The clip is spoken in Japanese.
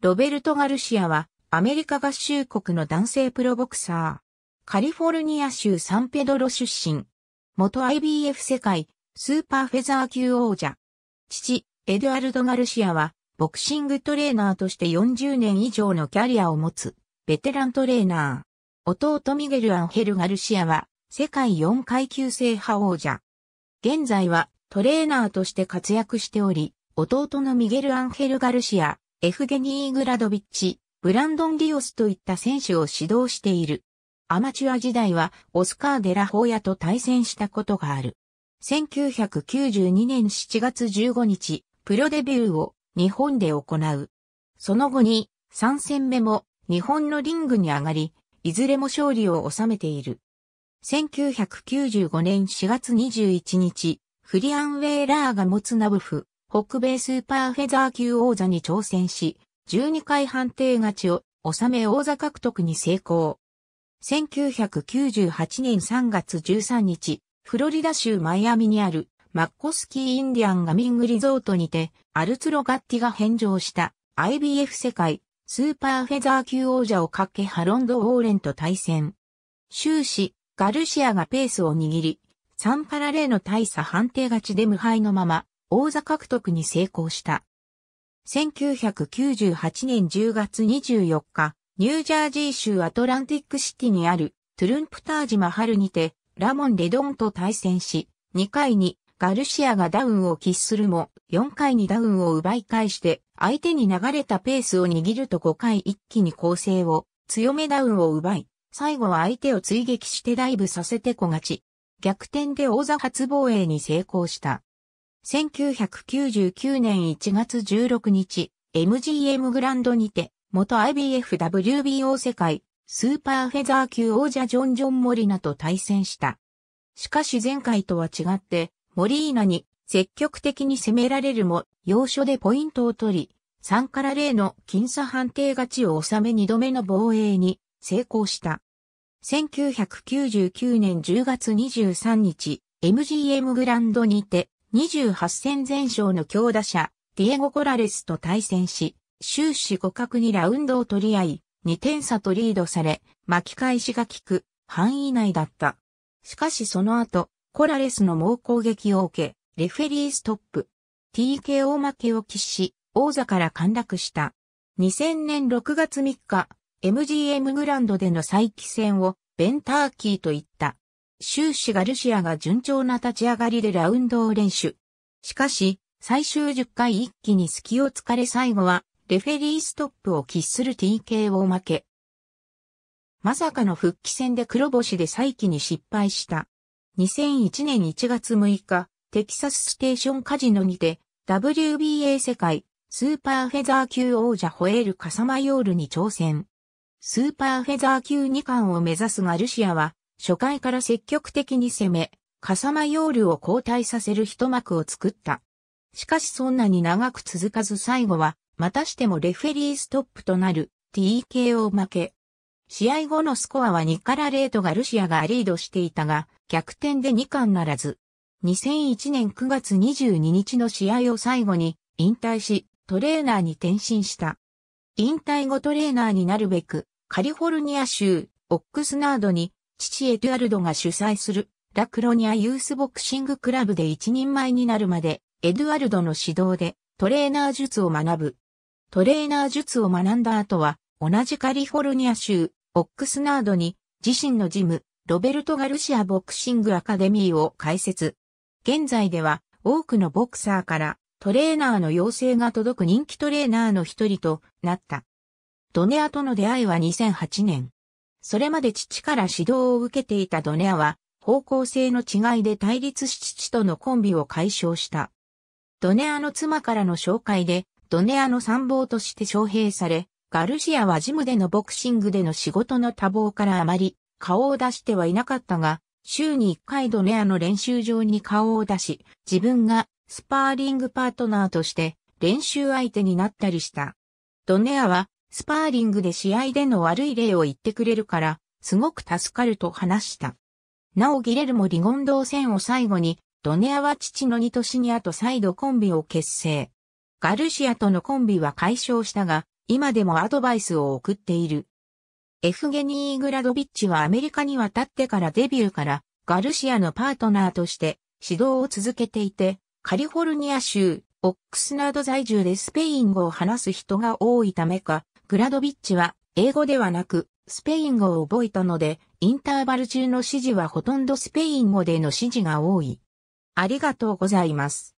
ロベルト・ガルシアは、アメリカ合衆国の男性プロボクサー。カリフォルニア州サンペドロ出身。元 IBF 世界、スーパーフェザー級王者。父、エドアルド・ガルシアは、ボクシングトレーナーとして40年以上のキャリアを持つ、ベテラントレーナー。弟ミゲル・アンヘル・ガルシアは、世界4階級制覇王者。現在は、トレーナーとして活躍しており、弟のミゲル・アンヘル・ガルシア、エフゲニー・グラドビッチ、ブランドン・ディオスといった選手を指導している。アマチュア時代はオスカー・デラホーヤと対戦したことがある。1992年7月15日、プロデビューを日本で行う。その後に3戦目も日本のリングに上がり、いずれも勝利を収めている。1995年4月21日、フリアン・ウェーラーが持つナブフ、北米スーパーフェザー級王座に挑戦し、12回判定勝ちを収め王座獲得に成功。1998年3月13日、フロリダ州マイアミにあるマッコスキーインディアンガミングリゾートにて、アルツロガッティが返上した IBF 世界スーパーフェザー級王者をかけハロンド・ウォーレンと対戦。終始、ガルシアがペースを握り、3パラレーの大差判定勝ちで無敗のまま、王座獲得に成功した。1998年10月24日、ニュージャージー州アトランティックシティにあるトゥルンプタージマハルにて、ラモン・レドンと対戦し、2回にガルシアがダウンを喫するも、4回にダウンを奪い返して、相手に流れたペースを握ると5回一気に攻勢を、強めダウンを奪い、最後は相手を追撃してダイブさせて小勝ち。逆転で王座初防衛に成功した。1999年1月16日、MGM グランドにて、元 IBFWBO 世界スーパーフェザー級王者ジョン・ジョン・モリナと対戦した。しかし前回とは違って、モリーナに積極的に攻められるも、要所でポイントを取り、3から0の僅差判定勝ちを収め2度目の防衛に成功した。1999年10月23日、MGM グランドにて、28戦全勝の強打者、ディエゴ・コラレスと対戦し、終始互角にラウンドを取り合い、2点差とリードされ、巻き返しが効く範囲内だった。しかしその後、コラレスの猛攻撃を受け、レフェリーストップ。TKO 負けを喫し、王座から陥落した。2000年6月3日、MGM グランドでの再起戦をベンターキーと言った。終始ガルシアが順調な立ち上がりでラウンドを練習。しかし、最終10回一気に隙を突かれ最後は、レフェリーストップを喫する TK を負け。まさかの復帰戦で黒星で再起に失敗した。2001年1月6日、テキサスステーションカジノにて、WBA 世界、スーパーフェザー級王者ホエール・カサマヨールに挑戦。スーパーフェザー級2冠を目指すガルシアは、初回から積極的に攻め、笠間ヨールを交代させる一幕を作った。しかしそんなに長く続かず最後は、またしてもレフェリーストップとなる TKO 負け。試合後のスコアは2から0とガルシアがリードしていたが、逆転で2冠ならず。2001年9月22日の試合を最後に引退し、トレーナーに転身した。引退後トレーナーになるべく、カリフォルニア州、オックスナードに父エドゥアルドが主催するラクロニアユースボクシングクラブで一人前になるまで、エドゥアルドの指導でトレーナー術を学ぶ。トレーナー術を学んだ後は、同じカリフォルニア州、オックスナードに、自身のジム、ロベルト・ガルシアボクシングアカデミーを開設。現在では、多くのボクサーから、トレーナーの要請が届く人気トレーナーの一人となった。ドネアとの出会いは2008年。それまで父から指導を受けていたドネアは、方向性の違いで対立し父とのコンビを解消した。ドネアの妻からの紹介で、ドネアの参謀として招聘され、ガルシアはジムでのボクシングでの仕事の多忙からあまり顔を出してはいなかったが、週に1回ドネアの練習場に顔を出し、自分がスパーリングパートナーとして練習相手になったりした。ドネアはスパーリングで試合での悪い例を言ってくれるから、すごく助かると話した。なおギレルもリゴンドー戦を最後に、ドネアは父の二トシニアと再度コンビを結成。ガルシアとのコンビは解消したが、今でもアドバイスを送っている。エフゲニー・グラドビッチはアメリカに渡ってからデビューからガルシアのパートナーとして指導を続けていて、カリフォルニア州オックスナード在住でスペイン語を話す人が多いためか、グラドビッチは英語ではなくスペイン語を覚えたので、インターバル中の指示はほとんどスペイン語での指示が多い。ありがとうございます。